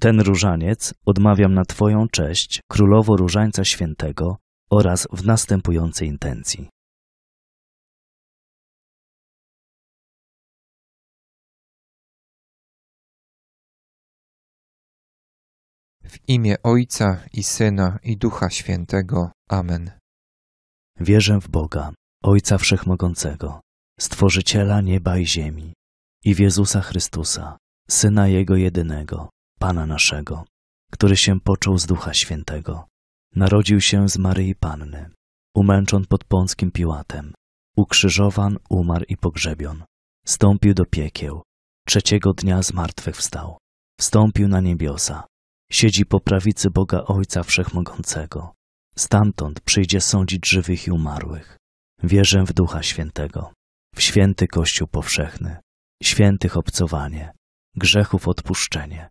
Ten różaniec odmawiam na Twoją cześć, królowo różańca świętego, oraz w następującej intencji. W imię Ojca i Syna i Ducha Świętego. Amen. Wierzę w Boga, Ojca Wszechmogącego, Stworzyciela nieba i ziemi, i w Jezusa Chrystusa, Syna Jego jedynego Pana naszego, który się począł z Ducha Świętego. Narodził się z Maryi Panny, umęczon pod Pąckim Piłatem, ukrzyżowan, umarł i pogrzebion. Stąpił do piekieł, trzeciego dnia z wstał. Wstąpił na niebiosa, siedzi po prawicy Boga Ojca Wszechmogącego. Stamtąd przyjdzie sądzić żywych i umarłych. Wierzę w Ducha Świętego, w święty Kościół powszechny, świętych obcowanie, grzechów odpuszczenie,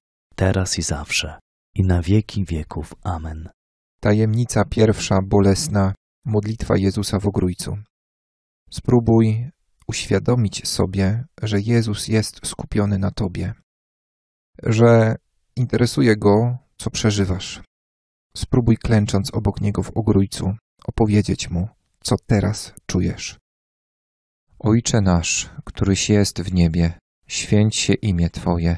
teraz i zawsze, i na wieki wieków. Amen. Tajemnica pierwsza, bolesna, modlitwa Jezusa w ogrójcu. Spróbuj uświadomić sobie, że Jezus jest skupiony na tobie, że interesuje go, co przeżywasz. Spróbuj klęcząc obok niego w ogrójcu, opowiedzieć mu, co teraz czujesz. Ojcze nasz, któryś jest w niebie, święć się imię Twoje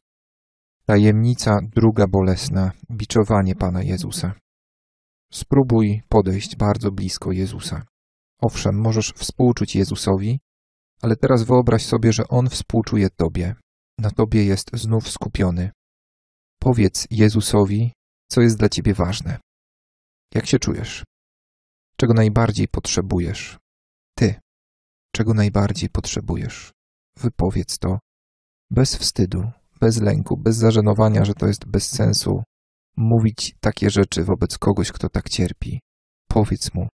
Tajemnica druga bolesna biczowanie Pana Jezusa. Spróbuj podejść bardzo blisko Jezusa. Owszem, możesz współczuć Jezusowi, ale teraz wyobraź sobie, że On współczuje Tobie. Na Tobie jest znów skupiony. Powiedz Jezusowi, co jest dla Ciebie ważne. Jak się czujesz? Czego najbardziej potrzebujesz? Ty, czego najbardziej potrzebujesz? Wypowiedz to bez wstydu, bez lęku, bez zażenowania, że to jest bez sensu mówić takie rzeczy wobec kogoś, kto tak cierpi. Powiedz mu,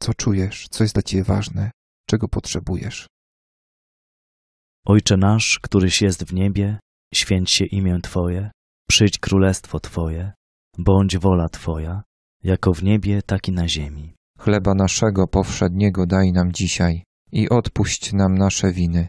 co czujesz, co jest dla ciebie ważne, czego potrzebujesz. Ojcze nasz, któryś jest w niebie, święć się imię Twoje, przyjdź królestwo Twoje, bądź wola Twoja, jako w niebie, tak i na ziemi. Chleba naszego powszedniego daj nam dzisiaj i odpuść nam nasze winy,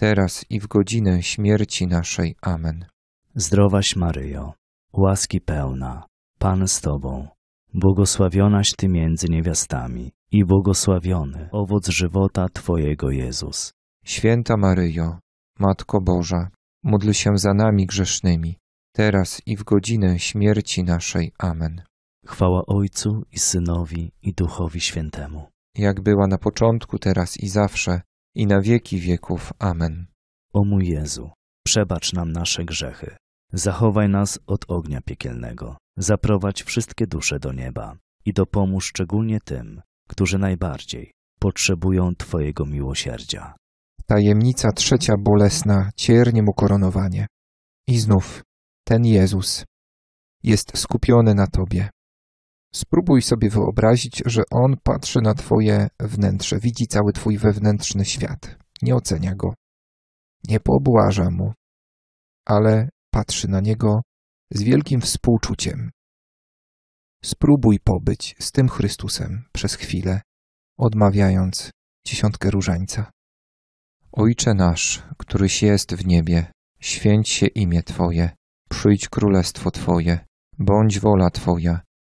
teraz i w godzinę śmierci naszej. Amen. Zdrowaś Maryjo, łaski pełna, Pan z Tobą, błogosławionaś Ty między niewiastami i błogosławiony owoc żywota Twojego Jezus. Święta Maryjo, Matko Boża, módl się za nami grzesznymi, teraz i w godzinę śmierci naszej. Amen. Chwała Ojcu i Synowi i Duchowi Świętemu. Jak była na początku, teraz i zawsze, i na wieki wieków. Amen. O mój Jezu, przebacz nam nasze grzechy, zachowaj nas od ognia piekielnego, zaprowadź wszystkie dusze do nieba i dopomóż szczególnie tym, którzy najbardziej potrzebują Twojego miłosierdzia. Tajemnica trzecia bolesna, mu koronowanie. I znów ten Jezus jest skupiony na Tobie. Spróbuj sobie wyobrazić, że on patrzy na twoje wnętrze, widzi cały twój wewnętrzny świat, nie ocenia go, nie pobłaża mu, ale patrzy na niego z wielkim współczuciem. Spróbuj pobyć z tym Chrystusem przez chwilę, odmawiając dziesiątkę różańca. Ojcze nasz, któryś jest w niebie, święć się imię Twoje, przyjdź królestwo Twoje, bądź wola Twoja,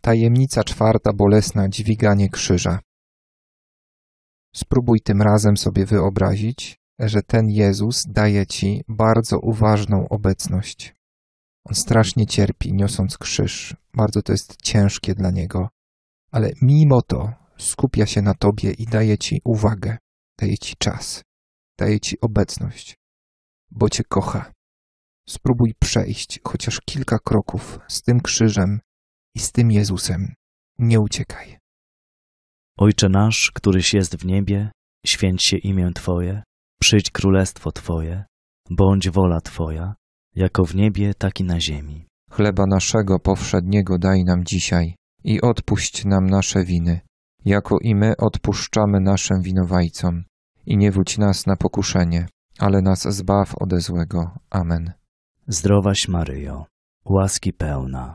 Tajemnica czwarta bolesna dźwiganie krzyża. Spróbuj tym razem sobie wyobrazić, że ten Jezus daje ci bardzo uważną obecność. On strasznie cierpi, niosąc krzyż. Bardzo to jest ciężkie dla niego, ale mimo to skupia się na tobie i daje ci uwagę, daje ci czas, daje ci obecność, bo cię kocha. Spróbuj przejść chociaż kilka kroków z tym krzyżem i z tym Jezusem. Nie uciekaj. Ojcze nasz, któryś jest w niebie, święć się imię Twoje, przyjdź królestwo Twoje, bądź wola Twoja, jako w niebie, tak i na ziemi. Chleba naszego powszedniego daj nam dzisiaj i odpuść nam nasze winy, jako i my odpuszczamy naszym winowajcom. I nie wódź nas na pokuszenie, ale nas zbaw ode złego. Amen. Zdrowaś Maryjo, łaski pełna,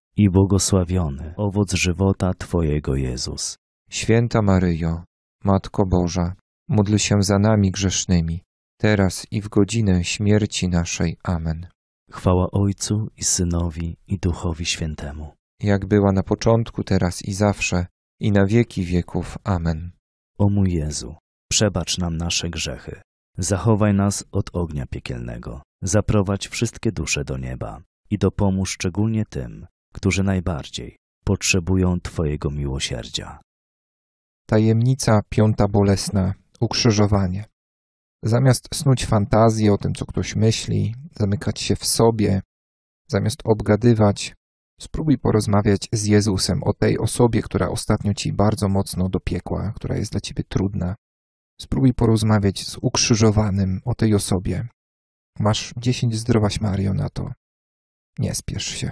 i błogosławiony owoc żywota Twojego Jezus. Święta Maryjo, Matko Boża, módl się za nami grzesznymi, teraz i w godzinę śmierci naszej. Amen. Chwała Ojcu i Synowi i Duchowi Świętemu. Jak była na początku, teraz i zawsze, i na wieki wieków. Amen. O mój Jezu, przebacz nam nasze grzechy, zachowaj nas od ognia piekielnego, zaprowadź wszystkie dusze do nieba i dopomóż szczególnie tym, którzy najbardziej potrzebują Twojego miłosierdzia. Tajemnica piąta bolesna ukrzyżowanie. Zamiast snuć fantazję o tym, co ktoś myśli, zamykać się w sobie, zamiast obgadywać, spróbuj porozmawiać z Jezusem o tej osobie, która ostatnio ci bardzo mocno dopiekła, która jest dla ciebie trudna. Spróbuj porozmawiać z ukrzyżowanym o tej osobie. Masz dziesięć zdrowaś Mario na to. Nie spiesz się.